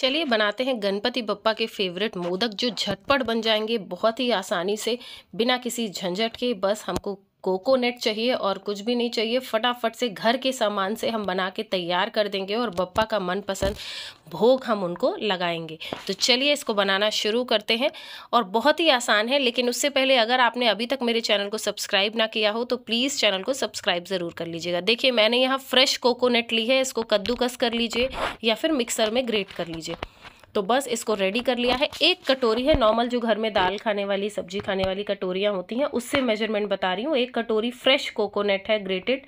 चलिए बनाते हैं गणपति बप्पा के फेवरेट मोदक जो झटपट बन जाएंगे बहुत ही आसानी से बिना किसी झंझट के बस हमको कोकोनट चाहिए और कुछ भी नहीं चाहिए फटाफट से घर के सामान से हम बना के तैयार कर देंगे और बप्पा का मनपसंद भोग हम उनको लगाएंगे तो चलिए इसको बनाना शुरू करते हैं और बहुत ही आसान है लेकिन उससे पहले अगर आपने अभी तक मेरे चैनल को सब्सक्राइब ना किया हो तो प्लीज़ चैनल को सब्सक्राइब ज़रूर कर लीजिएगा देखिए मैंने यहाँ फ्रेश कोकोनट ली है इसको कद्दूकस कर लीजिए या फिर मिक्सर में ग्रेट कर लीजिए तो बस इसको रेडी कर लिया है एक कटोरी है नॉर्मल जो घर में दाल खाने वाली सब्जी खाने वाली कटोरियाँ होती हैं उससे मेजरमेंट बता रही हूँ एक कटोरी फ्रेश कोकोनट है ग्रेटेड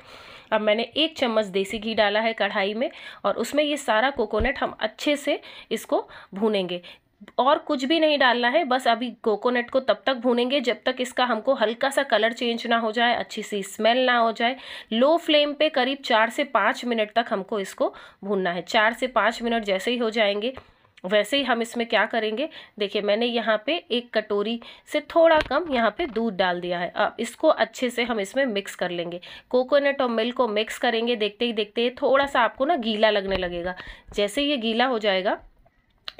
अब मैंने एक चम्मच देसी घी डाला है कढ़ाई में और उसमें ये सारा कोकोनट हम अच्छे से इसको भूनेंगे और कुछ भी नहीं डालना है बस अभी कोकोनट को तब तक भूनेंगे जब तक इसका हमको हल्का सा कलर चेंज ना हो जाए अच्छी सी स्मेल ना हो जाए लो फ्लेम पे करीब चार से पाँच मिनट तक हमको इसको भूनना है चार से पाँच मिनट जैसे ही हो जाएंगे वैसे ही हम इसमें क्या करेंगे देखिए मैंने यहाँ पे एक कटोरी से थोड़ा कम यहाँ पे दूध डाल दिया है अब इसको अच्छे से हम इसमें मिक्स कर लेंगे कोकोनट और मिल्क को मिक्स करेंगे देखते ही देखते ही थोड़ा सा आपको ना गीला लगने लगेगा जैसे ये गीला हो जाएगा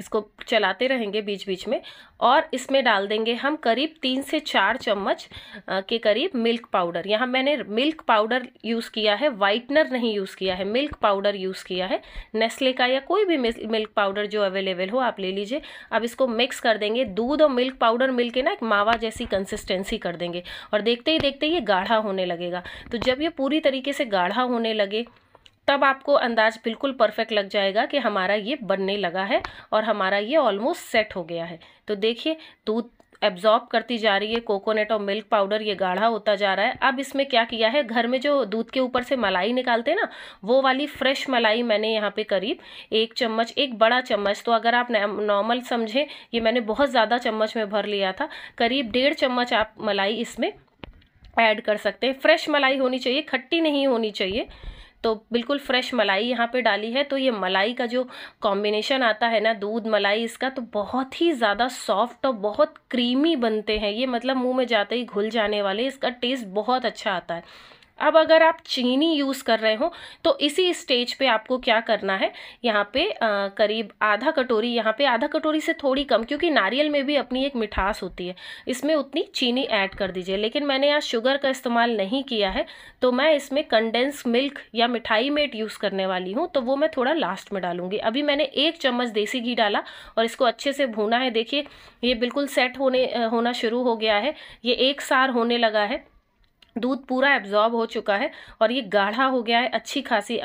इसको चलाते रहेंगे बीच बीच में और इसमें डाल देंगे हम करीब तीन से चार चम्मच के करीब मिल्क पाउडर यहाँ मैंने मिल्क पाउडर यूज़ किया है वाइटनर नहीं यूज़ किया है मिल्क पाउडर यूज़ किया है नेस्ले का या कोई भी मिल्क पाउडर जो अवेलेबल हो आप ले लीजिए अब इसको मिक्स कर देंगे दूध और मिल्क पाउडर मिल के ना एक मावा जैसी कंसिस्टेंसी कर देंगे और देखते ही देखते ही ये गाढ़ा होने लगेगा तो जब ये पूरी तरीके से गाढ़ा होने लगे तब आपको अंदाज बिल्कुल परफेक्ट लग जाएगा कि हमारा ये बनने लगा है और हमारा ये ऑलमोस्ट सेट हो गया है तो देखिए दूध एब्जॉर्ब करती जा रही है कोकोनट और मिल्क पाउडर ये गाढ़ा होता जा रहा है अब इसमें क्या किया है घर में जो दूध के ऊपर से मलाई निकालते हैं ना वो वाली फ्रेश मलाई मैंने यहाँ पे करीब एक चम्मच एक बड़ा चम्मच तो अगर आप नॉर्मल समझें ये मैंने बहुत ज़्यादा चम्मच में भर लिया था करीब डेढ़ चम्मच आप मलाई इसमें ऐड कर सकते हैं फ्रेश मलाई होनी चाहिए खट्टी नहीं होनी चाहिए तो बिल्कुल फ्रेश मलाई यहाँ पे डाली है तो ये मलाई का जो कॉम्बिनेशन आता है ना दूध मलाई इसका तो बहुत ही ज़्यादा सॉफ्ट और बहुत क्रीमी बनते हैं ये मतलब मुंह में जाते ही घुल जाने वाले इसका टेस्ट बहुत अच्छा आता है अब अगर आप चीनी यूज़ कर रहे हो तो इसी स्टेज पे आपको क्या करना है यहाँ पे आ, करीब आधा कटोरी यहाँ पे आधा कटोरी से थोड़ी कम क्योंकि नारियल में भी अपनी एक मिठास होती है इसमें उतनी चीनी ऐड कर दीजिए लेकिन मैंने यहाँ शुगर का इस्तेमाल नहीं किया है तो मैं इसमें कंडेंस मिल्क या मिठाई मेट यूज़ करने वाली हूँ तो वो मैं थोड़ा लास्ट में डालूँगी अभी मैंने एक चम्मच देसी घी डाला और इसको अच्छे से भूना है देखिए ये बिल्कुल सेट होने होना शुरू हो गया है ये एक सार होने लगा है दूध पूरा एब्जॉर्ब हो चुका है और ये गाढ़ा हो गया है अच्छी खासी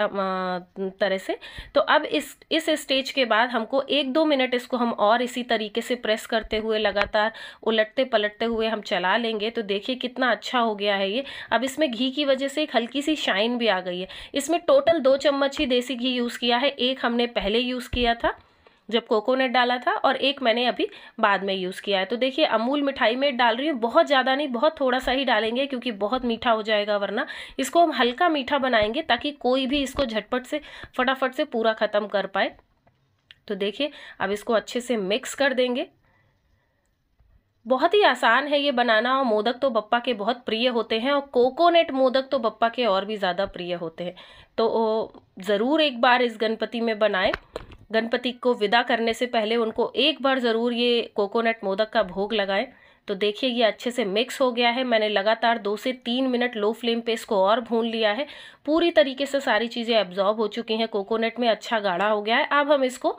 तरह से तो अब इस इस स्टेज के बाद हमको एक दो मिनट इसको हम और इसी तरीके से प्रेस करते हुए लगातार उलटते पलटते हुए हम चला लेंगे तो देखिए कितना अच्छा हो गया है ये अब इसमें घी की वजह से एक हल्की सी शाइन भी आ गई है इसमें टोटल दो चम्मच ही देसी घी यूज़ किया है एक हमने पहले यूज़ किया था जब कोकोनट डाला था और एक मैंने अभी बाद में यूज़ किया है तो देखिए अमूल मिठाई में डाल रही हूँ बहुत ज़्यादा नहीं बहुत थोड़ा सा ही डालेंगे क्योंकि बहुत मीठा हो जाएगा वरना इसको हम हल्का मीठा बनाएंगे ताकि कोई भी इसको झटपट से फटाफट से पूरा ख़त्म कर पाए तो देखिए अब इसको अच्छे से मिक्स कर देंगे बहुत ही आसान है ये बनाना और मोदक तो बप्पा के बहुत प्रिय होते हैं और कोकोनट मोदक तो बप्पा के और भी ज़्यादा प्रिय होते हैं तो ज़रूर एक बार इस गणपति में बनाएं गणपति को विदा करने से पहले उनको एक बार ज़रूर ये कोकोनट मोदक का भोग लगाएं तो देखिए ये अच्छे से मिक्स हो गया है मैंने लगातार दो से तीन मिनट लो फ्लेम पे इसको और भून लिया है पूरी तरीके से सारी चीज़ें एब्जॉर्ब हो चुकी हैं कोकोनट में अच्छा गाढ़ा हो गया है अब हम इसको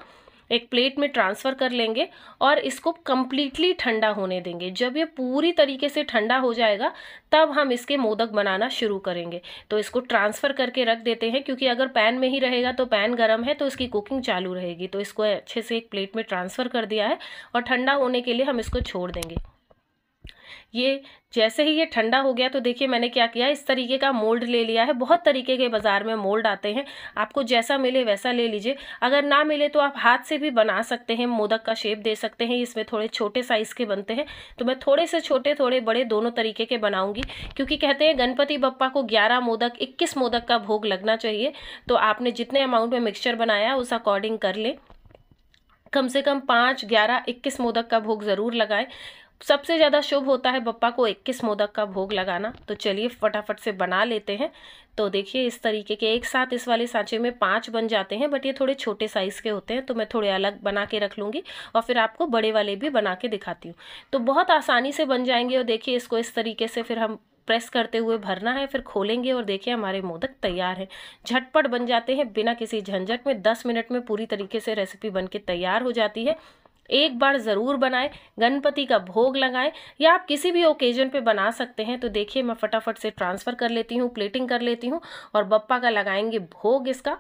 एक प्लेट में ट्रांसफ़र कर लेंगे और इसको कम्प्लीटली ठंडा होने देंगे जब ये पूरी तरीके से ठंडा हो जाएगा तब हम इसके मोदक बनाना शुरू करेंगे तो इसको ट्रांसफ़र करके रख देते हैं क्योंकि अगर पैन में ही रहेगा तो पैन गर्म है तो इसकी कुकिंग चालू रहेगी तो इसको अच्छे से एक प्लेट में ट्रांसफ़र कर दिया है और ठंडा होने के लिए हम इसको छोड़ देंगे ये जैसे ही ये ठंडा हो गया तो देखिए मैंने क्या किया इस तरीके का मोल्ड ले लिया है बहुत तरीके के बाज़ार में मोल्ड आते हैं आपको जैसा मिले वैसा ले लीजिए अगर ना मिले तो आप हाथ से भी बना सकते हैं मोदक का शेप दे सकते हैं इसमें थोड़े छोटे साइज़ के बनते हैं तो मैं थोड़े से छोटे थोड़े बड़े दोनों तरीके के बनाऊँगी क्योंकि कहते हैं गणपति बप्पा को ग्यारह मोदक इक्कीस मोदक का भोग लगना चाहिए तो आपने जितने अमाउंट में मिक्सचर बनाया उस अकॉर्डिंग कर लें कम से कम पाँच ग्यारह इक्कीस मोदक का भोग ज़रूर लगाएं सबसे ज़्यादा शुभ होता है बप्पा को इक्कीस मोदक का भोग लगाना तो चलिए फटाफट से बना लेते हैं तो देखिए इस तरीके के एक साथ इस वाले सांचे में पांच बन जाते हैं बट ये थोड़े छोटे साइज़ के होते हैं तो मैं थोड़े अलग बना के रख लूँगी और फिर आपको बड़े वाले भी बना के दिखाती हूँ तो बहुत आसानी से बन जाएंगे और देखिए इसको इस तरीके से फिर हम प्रेस करते हुए भरना है फिर खोलेंगे और देखिए हमारे मोदक तैयार हैं झटपट बन जाते हैं बिना किसी झंझट में दस मिनट में पूरी तरीके से रेसिपी बन के तैयार हो जाती है एक बार ज़रूर बनाएं गणपति का भोग लगाएं या आप किसी भी ओकेजन पे बना सकते हैं तो देखिए मैं फटाफट से ट्रांसफ़र कर लेती हूँ प्लेटिंग कर लेती हूँ और बप्पा का लगाएंगे भोग इसका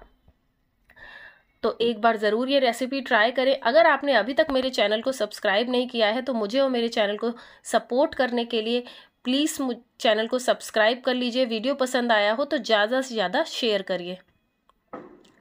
तो एक बार ज़रूर ये रेसिपी ट्राई करें अगर आपने अभी तक मेरे चैनल को सब्सक्राइब नहीं किया है तो मुझे और मेरे चैनल को सपोर्ट करने के लिए प्लीज़ चैनल को सब्सक्राइब कर लीजिए वीडियो पसंद आया हो तो ज़्यादा से ज़्यादा शेयर करिए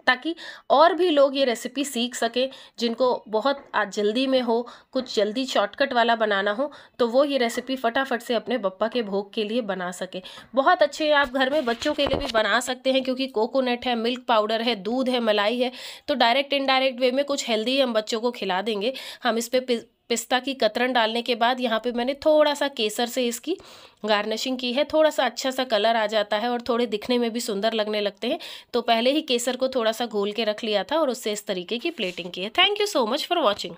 ताकि और भी लोग ये रेसिपी सीख सकें जिनको बहुत आज जल्दी में हो कुछ जल्दी शॉर्टकट वाला बनाना हो तो वो ये रेसिपी फटाफट से अपने पप्पा के भोग के लिए बना सके बहुत अच्छे आप घर में बच्चों के लिए भी बना सकते हैं क्योंकि कोकोनट है मिल्क पाउडर है दूध है मलाई है तो डायरेक्ट इनडायरेक्ट वे में कुछ हेल्दी हम बच्चों को खिला देंगे हम इस पर पिस्ता की कतरन डालने के बाद यहाँ पे मैंने थोड़ा सा केसर से इसकी गार्निशिंग की है थोड़ा सा अच्छा सा कलर आ जाता है और थोड़े दिखने में भी सुंदर लगने लगते हैं तो पहले ही केसर को थोड़ा सा घोल के रख लिया था और उससे इस तरीके की प्लेटिंग की है thank you so much for watching